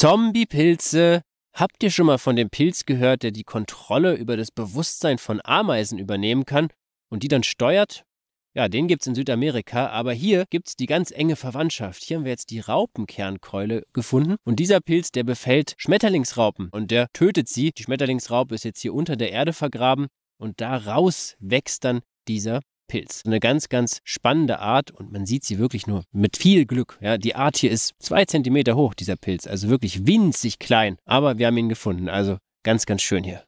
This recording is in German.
Zombie-Pilze. Habt ihr schon mal von dem Pilz gehört, der die Kontrolle über das Bewusstsein von Ameisen übernehmen kann und die dann steuert? Ja, den gibt es in Südamerika, aber hier gibt es die ganz enge Verwandtschaft. Hier haben wir jetzt die Raupenkernkeule gefunden und dieser Pilz, der befällt Schmetterlingsraupen und der tötet sie. Die Schmetterlingsraupe ist jetzt hier unter der Erde vergraben und daraus wächst dann dieser Pilz. Eine ganz, ganz spannende Art und man sieht sie wirklich nur mit viel Glück. Ja, die Art hier ist zwei Zentimeter hoch, dieser Pilz, also wirklich winzig klein. Aber wir haben ihn gefunden, also ganz, ganz schön hier.